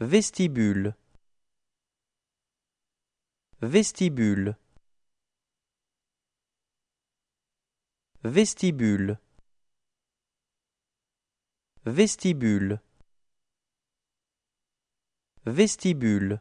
Vestibule Vestibule Vestibule Vestibule Vestibule